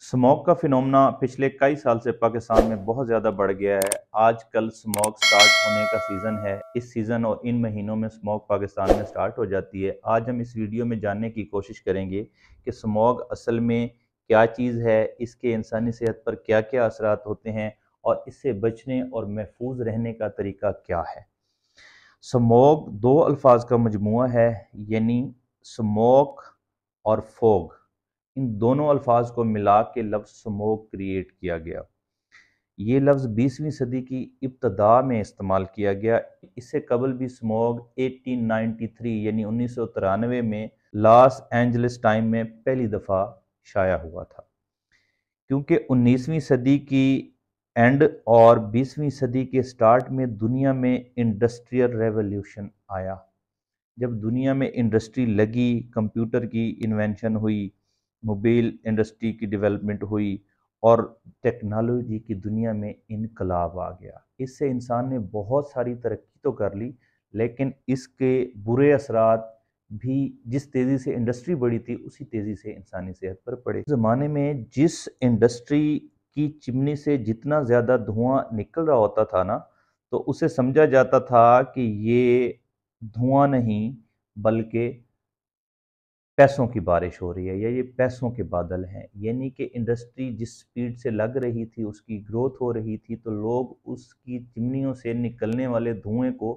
smog का phenomena पिछले कई साल से पाकिस्तान में बहुत ज़्यादा बढ़ गया है आजकल स्मॉग स्टार्ट होने का सीज़न है इस सीज़न और इन महीनों में स्मॉग पाकिस्तान में स्टार्ट हो जाती है आज हम इस वीडियो में जानने की कोशिश करेंगे कि स्मॉग असल में क्या चीज़ है इसके इंसानी सेहत पर क्या क्या असरात होते हैं और इससे बचने और महफूज रहने का तरीका क्या है स्मॉग दो अल्फाज का मजमू है यानी स्मोक और फोग इन दोनों अल्फाज को मिला के लफ्ज़ स्मोक क्रिएट किया गया ये लफ्ज़ बीसवीं सदी की इब्तदा में इस्तेमाल किया गया इससे कबल भी स्मोक 1893 यानी उन्नीस में लॉस एंजलिस टाइम में पहली दफ़ा शाया हुआ था क्योंकि 19वीं सदी की एंड और 20वीं सदी के स्टार्ट में दुनिया में इंडस्ट्रियल रेवोल्यूशन आया जब दुनिया में इंडस्ट्री लगी कंप्यूटर की इन्वेंशन हुई मोबाइल इंडस्ट्री की डेवलपमेंट हुई और टेक्नोलॉजी की दुनिया में इनकलाब आ गया इससे इंसान ने बहुत सारी तरक्की तो कर ली लेकिन इसके बुरे असरात भी जिस तेज़ी से इंडस्ट्री बढ़ी थी उसी तेज़ी से इंसानी सेहत पर पड़े ज़माने में जिस इंडस्ट्री की चिमनी से जितना ज़्यादा धुआं निकल रहा होता था ना तो उसे समझा जाता था कि ये धुआं नहीं बल्कि पैसों की बारिश हो रही है या ये पैसों के बादल हैं यानी कि इंडस्ट्री जिस स्पीड से लग रही थी उसकी ग्रोथ हो रही थी तो लोग उसकी चिमनियों से निकलने वाले धुएं को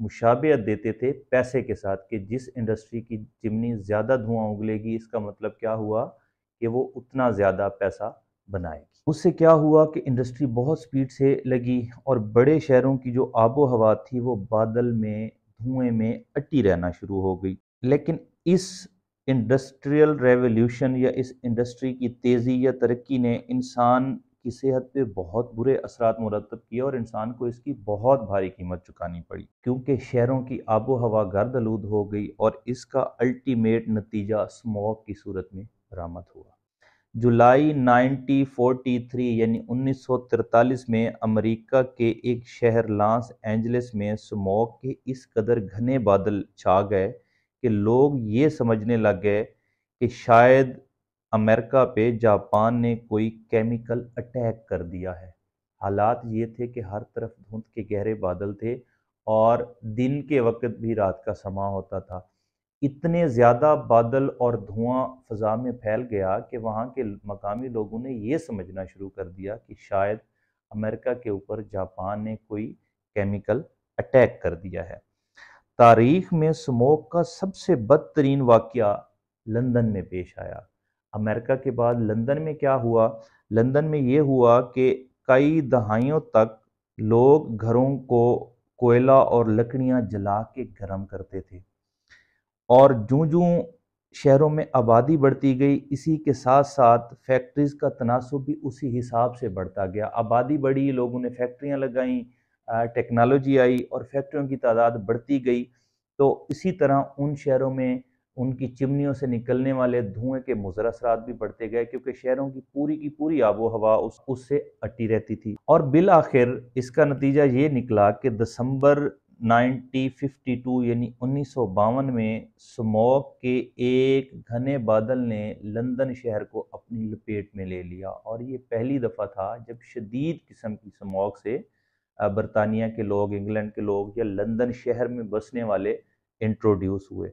मुशाबियत देते थे पैसे के साथ कि जिस इंडस्ट्री की चिमनी ज़्यादा धुआं उगलेगी इसका मतलब क्या हुआ कि वो उतना ज़्यादा पैसा बनाएगी उससे क्या हुआ कि इंडस्ट्री बहुत स्पीड से लगी और बड़े शहरों की जो आबो हवा थी वो बादल में धुएं में अटी रहना शुरू हो गई लेकिन इस इंडस्ट्रियल रेवोल्यूशन या इस इंडस्ट्री की तेज़ी या तरक्की ने इंसान की सेहत पे बहुत बुरे असरात मुरतब किए और इंसान को इसकी बहुत भारी कीमत चुकानी पड़ी क्योंकि शहरों की आबो हवा गर्द आलूद हो गई और इसका अल्टीमेट नतीजा स्मॉक की सूरत में बरामद हुआ जुलाई 1943 यानी 1943 में अमेरिका के एक शहर लॉस एंजलिस में स्मॉक के इस कदर घने बादल छा गए कि लोग ये समझने लग गए कि शायद अमेरिका पे जापान ने कोई केमिकल अटैक कर दिया है हालात ये थे कि हर तरफ धुंध के गहरे बादल थे और दिन के वक्त भी रात का समा होता था इतने ज़्यादा बादल और धुआं फ़जा में फैल गया कि वहाँ के मकामी लोगों ने यह समझना शुरू कर दिया कि शायद अमेरिका के ऊपर जापान ने कोई केमिकल अटैक कर दिया है तारीख में स्मोक का सबसे बदतरीन वाक़ लंदन में पेश आया अमेरिका के बाद लंदन में क्या हुआ लंदन में ये हुआ कि कई दहाइयों तक लोग घरों को कोयला और लकड़ियां जला के गर्म करते थे और जूँ जूँ शहरों में आबादी बढ़ती गई इसी के साथ साथ फैक्ट्रीज़ का तनासब भी उसी हिसाब से बढ़ता गया आबादी बढ़ी लोगों ने फैक्ट्रियाँ लगाईं टेक्नोलॉजी आई और फैक्ट्रियों की तादाद बढ़ती गई तो इसी तरह उन शहरों में उनकी चिमनियों से निकलने वाले धुएं के मुजर असरा भी बढ़ते गए क्योंकि शहरों की पूरी की पूरी आबो हवा उस उससे अटी रहती थी और बिल आखिर इसका नतीजा ये निकला कि दिसंबर 1952 यानी उन्नीस में स्मोक के एक घने बादल ने लंदन शहर को अपनी लपेट में ले लिया और ये पहली दफ़ा था जब शदीद किस्म की स्मोक से बरतानिया के लोग इंग्लैंड के लोग या लंदन शहर में बसने वाले इंट्रोड्यूस हुए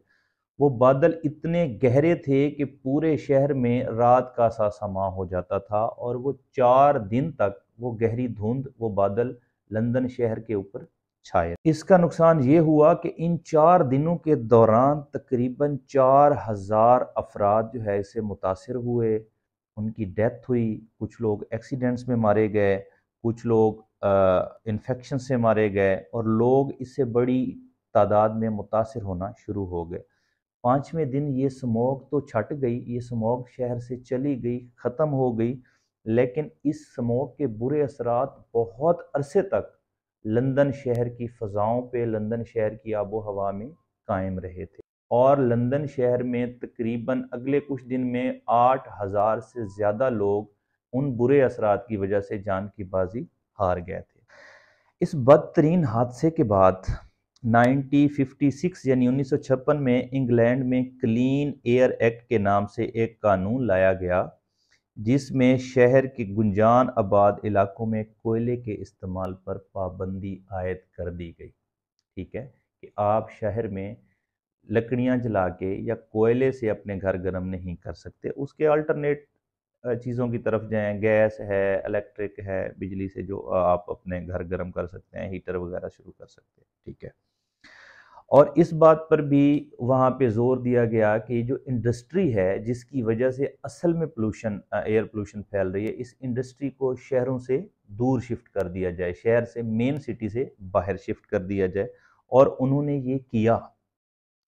वो बादल इतने गहरे थे कि पूरे शहर में रात का सा समा हो जाता था और वो चार दिन तक वो गहरी धुंध वो बादल लंदन शहर के ऊपर छाए इसका नुकसान ये हुआ कि इन चार दिनों के दौरान तकरीबन चार हज़ार अफराद जो है इसे मुतासर हुए उनकी डेथ हुई कुछ लोग एक्सीडेंट्स में मारे गए कुछ लोग इन्फेक्शन से मारे गए और लोग इससे बड़ी तादाद में मुतासर होना शुरू हो गए पाँचवें दिन ये स्मोक तो छट गई ये स्मोक शहर से चली गई ख़त्म हो गई लेकिन इस स्मोक के बुरे असरात बहुत अरसे तक लंदन शहर की फ़ज़ाओं पे लंदन शहर की आबो हवा में कायम रहे थे और लंदन शहर में तकरीबन अगले कुछ दिन में आठ हज़ार से ज़्यादा लोग उन बुरे असरात की वजह से जान की बाजी हार गए थे इस बदतरीन हादसे के बाद 1956 यानी 1956 में इंग्लैंड में क्लीन एयर एक्ट के नाम से एक कानून लाया गया जिसमें शहर के गुंजान आबाद इलाकों में कोयले के इस्तेमाल पर पाबंदी आयद कर दी गई ठीक है कि आप शहर में लकड़ियां जला के या कोयले से अपने घर गर्म नहीं कर सकते उसके अल्टरनेट चीज़ों की तरफ जाएँ गैस है इलेक्ट्रिक है बिजली से जो आप अपने घर गर्म कर सकते हैं हीटर वगैरह शुरू कर सकते हैं ठीक है और इस बात पर भी वहाँ पे जोर दिया गया कि जो इंडस्ट्री है जिसकी वजह से असल में पोल्यूशन एयर पोल्यूशन फैल रही है इस इंडस्ट्री को शहरों से दूर शिफ्ट कर दिया जाए शहर से मेन सिटी से बाहर शिफ्ट कर दिया जाए और उन्होंने ये किया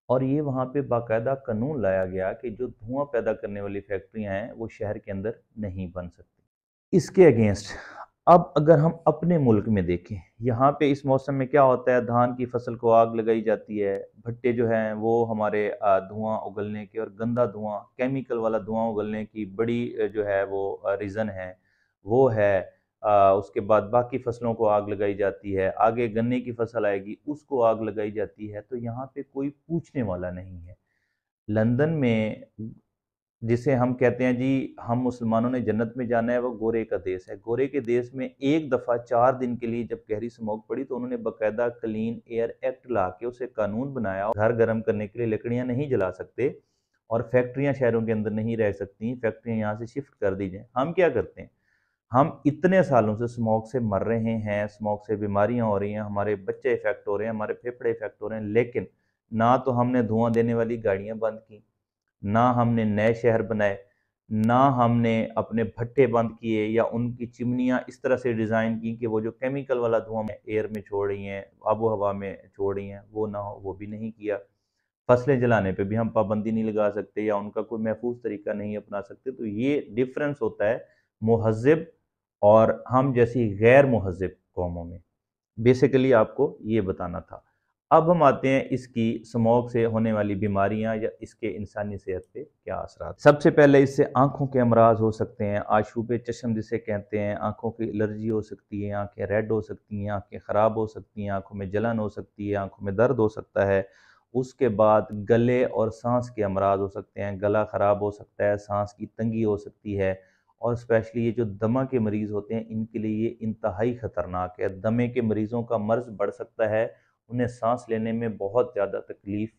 और ये वहाँ पे बाकायदा कानून लाया गया कि जो धुआं पैदा करने वाली फैक्ट्रियाँ हैं वो शहर के अंदर नहीं बन सकती इसके अगेंस्ट अब अगर हम अपने मुल्क में देखें यहाँ पे इस मौसम में क्या होता है धान की फसल को आग लगाई जाती है भट्टे जो हैं वो हमारे धुआं उगलने के और गंदा धुआं केमिकल वाला धुआं उगलने की बड़ी जो है वो रीज़न है वो है आ, उसके बाद बाकी फसलों को आग लगाई जाती है आगे गन्ने की फसल आएगी उसको आग लगाई जाती है तो यहाँ पे कोई पूछने वाला नहीं है लंदन में जिसे हम कहते हैं जी हम मुसलमानों ने जन्नत में जाना है वो गोरे का देश है गोरे के देश में एक दफ़ा चार दिन के लिए जब गहरी स्मोक पड़ी तो उन्होंने बाकायदा क्लीन एयर एक्ट ला के उसे कानून बनाया घर गर्म करने के लिए लकड़ियाँ नहीं जला सकते और फैक्ट्रियाँ शहरों के अंदर नहीं रह सकती फैक्ट्रियाँ यहाँ से शिफ्ट कर दी जाएँ हम क्या करते हैं हम इतने सालों से स्मोक से मर रहे हैं स्मोक से बीमारियां हो रही हैं हमारे बच्चे इफेक्ट हो रहे हैं हमारे फेफड़े इफेक्ट हो रहे हैं लेकिन ना तो हमने धुआं देने वाली गाड़ियां बंद की ना हमने नए शहर बनाए ना हमने अपने भट्टे बंद किए या उनकी चिमनियाँ इस तरह से डिज़ाइन की कि वो जो केमिकल वाला धुआं एयर में छोड़ रही हैं आबो हवा में छोड़ रही हैं वो ना हो वो भी नहीं किया फसलें जलाने पे भी हम पाबंदी नहीं लगा सकते या उनका कोई महफूज तरीका नहीं अपना सकते तो ये डिफरेंस होता है महजब और हम जैसी गैर महजब कौमों में बेसिकली आपको ये बताना था अब हम आते हैं इसकी स्मोक से होने वाली बीमारियां या इसके इंसानी सेहत पे क्या असर सबसे पहले इससे आंखों के अमराज हो सकते हैं आशूब चश्म जिसे कहते हैं आंखों की एलर्जी हो सकती है आंखें रेड हो सकती हैं आंखें ख़राब हो सकती हैं आंखों में जलन हो सकती है आंखों में दर्द हो सकता है उसके बाद गले और सांस के अमराज हो सकते हैं गला ख़राब हो सकता है सांस की तंगी हो सकती है और स्पेशली ये जो दमा के मरीज़ होते हैं इनके लिए ये इंतहाई ख़तरनाक है दमे के मरीज़ों का मर्ज़ बढ़ सकता है उन्हें सांस लेने में बहुत ज़्यादा तकलीफ़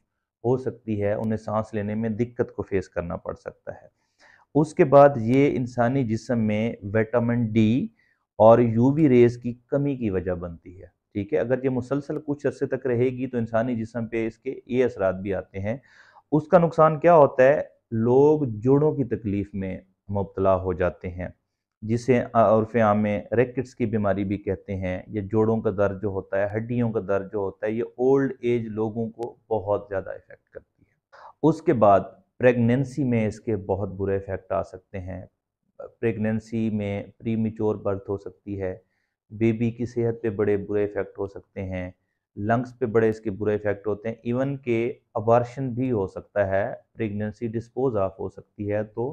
हो सकती है उन्हें सांस लेने में दिक्कत को फेस करना पड़ सकता है उसके बाद ये इंसानी जिसम में विटामिन डी और यूवी रेज की कमी की वजह बनती है ठीक है अगर ये मुसलसल कुछ अरसे तक रहेगी तो इंसानी जिसम पे इसके ये असरात भी आते हैं उसका नुकसान क्या होता है लोग जोड़ों की तकलीफ़ में मुबतला हो जाते हैं जिसे औरफ आम में रैकेट्स की बीमारी भी कहते हैं या जोड़ों का दर्द जो होता है हड्डियों का दर्द जो होता है ये ओल्ड एज लोगों को बहुत ज़्यादा इफ़ेक्ट करती है उसके बाद प्रेगनेंसी में इसके बहुत बुरे इफ़ेक्ट आ सकते हैं प्रेगनेंसी में प्री बर्थ हो सकती है बेबी की सेहत पे बड़े बुरे इफ़ेक्ट हो सकते हैं लंग्स पे बड़े इसके बुरे इफ़ेक्ट होते हैं इवन के अबार्शन भी हो सकता है प्रेगनेंसी डिस्पोज ऑफ हो सकती है तो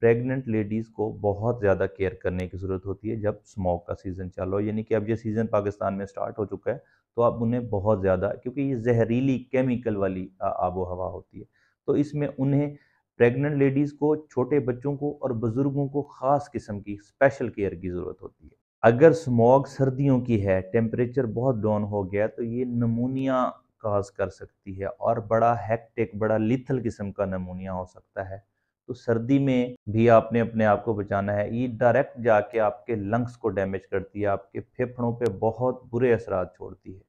प्रेग्नेंट लेडीज़ को बहुत ज़्यादा केयर करने की ज़रूरत होती है जब स्मॉक का सीज़न हो यानी कि अब ये सीज़न पाकिस्तान में स्टार्ट हो चुका है तो आप उन्हें बहुत ज़्यादा क्योंकि ये जहरीली केमिकल वाली आबो हवा होती है तो इसमें उन्हें प्रेग्नेंट लेडीज़ को छोटे बच्चों को और बुज़ुर्गों को ख़ास किस्म की स्पेशल केयर की ज़रूरत होती है अगर स्मॉग सर्दियों की है टेम्परेचर बहुत डाउन हो गया तो ये नमूनिया काज कर सकती है और बड़ा हैक्टिक बड़ा लिथल किस्म का नमूनिया हो सकता है तो सर्दी में भी आपने अपने आप को बचाना है ये डायरेक्ट जाके आपके लंग्स को डैमेज करती है आपके फेफड़ों पे बहुत बुरे असरात छोड़ती है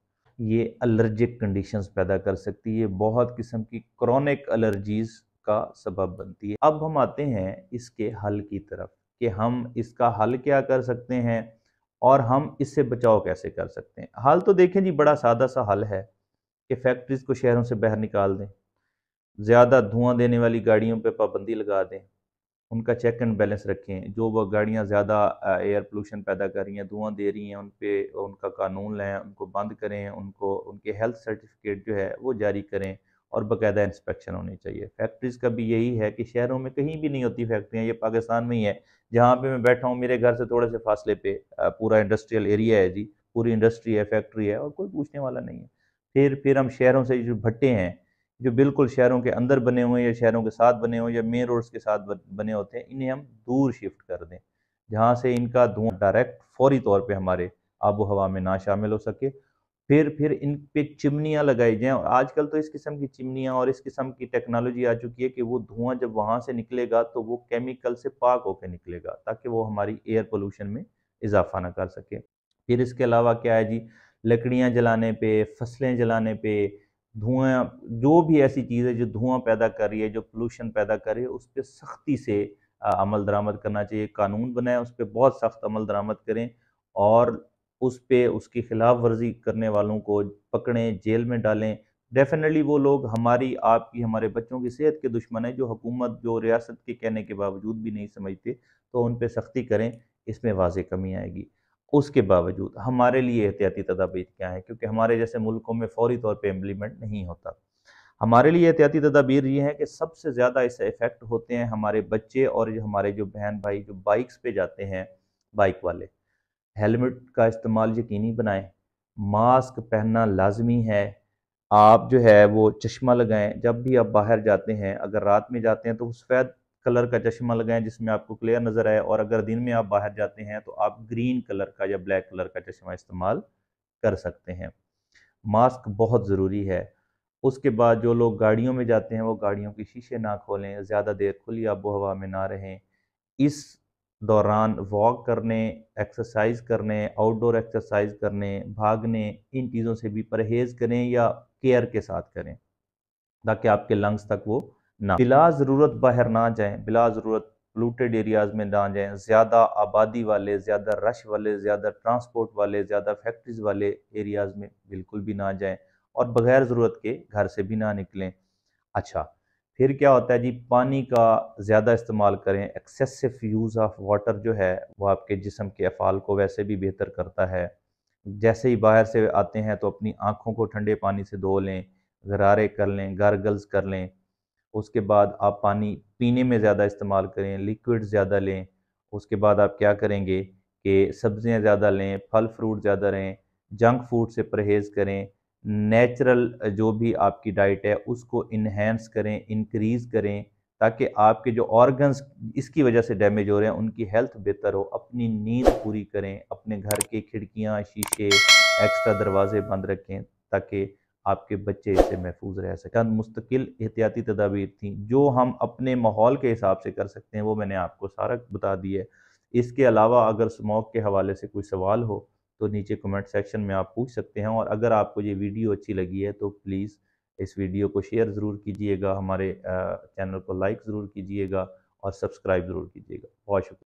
ये अलर्जिक कंडीशंस पैदा कर सकती है बहुत किस्म की क्रॉनिक अलर्जीज का सबब बनती है अब हम आते हैं इसके हल की तरफ कि हम इसका हल क्या कर सकते हैं और हम इससे बचाव कैसे कर सकते हैं हल तो देखें जी बड़ा सादा सा हल है कि फैक्ट्रीज़ को शहरों से बाहर निकाल दें ज़्यादा धुआं देने वाली गाड़ियों पर पाबंदी लगा दें उनका चेक एंड बैलेंस रखें जो वह गाड़ियाँ ज़्यादा एयर पोलूशन पैदा कर रही हैं धुआं दे रही हैं उन पर उनका कानून लें उनको बंद करें उनको उनके हेल्थ सर्टिफिकेट जो है वो जारी करें और बाकायदा इंस्पेक्शन होनी चाहिए फैक्ट्रीज़ का भी यही है कि शहरों में कहीं भी नहीं होती फैक्ट्रियाँ ये पाकिस्तान में ही है जहाँ पर मैं बैठा हूँ मेरे घर से थोड़े से फासले पर पूरा इंडस्ट्रियल एरिया है जी पूरी इंडस्ट्री है फैक्ट्री है और कोई पूछने वाला नहीं है फिर फिर हम शहरों से जो भट्टे हैं जो बिल्कुल शहरों के अंदर बने हुए या शहरों के साथ बने हुए या मेन रोड्स के साथ बने होते हैं इन्हें हम दूर शिफ्ट कर दें जहाँ से इनका धुआं डायरेक्ट फौरी तौर पर हमारे आबो हवा में ना शामिल हो सके फिर फिर इन पे चिमनियाँ लगाई जाएँ और आजकल तो इस किस्म की चिमनियाँ और इस किस्म की टेक्नोलॉजी आ चुकी है कि वो धुआं जब वहाँ से निकलेगा तो वो केमिकल से पाक होकर निकलेगा ताकि वो हमारी एयर पोल्यूशन में इजाफा ना कर सके फिर इसके अलावा क्या है जी लकड़ियाँ जलाने पे फसलें जलाने पे धुआं जो भी ऐसी चीज़ है जो धुआं पैदा कर रही है जो पोल्यूशन पैदा कर रही है उस पर सख्ती से अमल दरामद करना चाहिए कानून बनाए उस पर बहुत सख्त अमल दरामद करें और उस पर उसकी खिलाफ वर्जी करने वालों को पकड़ें जेल में डालें डेफिनेटली वो लोग हमारी आपकी हमारे बच्चों की सेहत के दुश्मन हैं जो हुकूमत जो रियासत के कहने के बावजूद भी नहीं समझते तो उन पर सख्ती करें इसमें वाज कमी आएगी उसके बावजूद हमारे लिए एहतियाती तदाबीर क्या है क्योंकि हमारे जैसे मुल्कों में फौरी तौर पर इम्प्लीमेंट नहीं होता हमारे लिए एहतियाती तदाबीर ये है कि सबसे ज़्यादा इससे इफ़ेक्ट होते हैं हमारे बच्चे और जो हमारे जो बहन भाई जो बाइक्स पे जाते हैं बाइक वाले हेलमेट का इस्तेमाल यकीनी बनाएं मास्क पहनना लाजमी है आप जो है वो चश्मा लगाएं जब भी आप बाहर जाते हैं अगर रात में जाते हैं तो सफ़ेद कलर का चश्मा लगाएं जिसमें आपको क्लियर नज़र आए और अगर दिन में आप बाहर जाते हैं तो आप ग्रीन कलर का या ब्लैक कलर का चश्मा इस्तेमाल कर सकते हैं मास्क बहुत ज़रूरी है उसके बाद जो लोग गाड़ियों में जाते हैं वो गाड़ियों के शीशे ना खोलें ज़्यादा देर खुली आबो हवा में ना रहें इस दौरान वॉक करने एक्सरसाइज करने आउटडोर एक्सरसाइज करने भागने इन चीज़ों से भी परहेज़ करें या केयर के साथ करें ताकि आपके लंग्स तक वो ना बिला ज़रूरत बाहर ना जाएं बिला ज़रूरत पोलूटेड एरियाज़ में ना जाएं ज़्यादा आबादी वाले ज़्यादा रश वाले ज़्यादा ट्रांसपोर्ट वाले ज़्यादा फैक्ट्रीज़ वाले एरियाज़ में बिल्कुल भी ना जाएं और बग़ैर ज़रूरत के घर से भी ना निकलें अच्छा फिर क्या होता है जी पानी का ज़्यादा इस्तेमाल करें एक्सेसिव यूज़ ऑफ वाटर जो है वह आपके जिसम के अफ़ाल को वैसे भी बेहतर करता है जैसे ही बाहर से आते हैं तो अपनी आँखों को ठंडे पानी से धो लें गरारे कर लें गारगल्स कर लें उसके बाद आप पानी पीने में ज़्यादा इस्तेमाल करें लिक्विड ज़्यादा लें उसके बाद आप क्या करेंगे कि सब्ज़ियाँ ज़्यादा लें फल फ्रूट ज़्यादा लें जंक फूड से परहेज़ करें नेचुरल जो भी आपकी डाइट है उसको इन्हेंस करें इनक्रीज़ करें ताकि आपके जो ऑर्गन्स इसकी वजह से डैमेज हो रहे हैं उनकी हेल्थ बेहतर हो अपनी नींद पूरी करें अपने घर के खिड़कियाँ शीशे एक्स्ट्रा दरवाजे बंद रखें ताकि आपके बच्चे इससे महफूज रह सकें मुस्तकिल एहतियाती तदाबीर थी जो हम अपने माहौल के हिसाब से कर सकते हैं वो मैंने आपको सारा बता दिया है इसके अलावा अगर स्मोक के हवाले से कोई सवाल हो तो नीचे कमेंट सेक्शन में आप पूछ सकते हैं और अगर आपको ये वीडियो अच्छी लगी है तो प्लीज़ इस वीडियो को शेयर ज़रूर कीजिएगा हमारे चैनल को लाइक ज़रूर कीजिएगा और सब्सक्राइब ज़रूर कीजिएगा बहुत शुक्रिया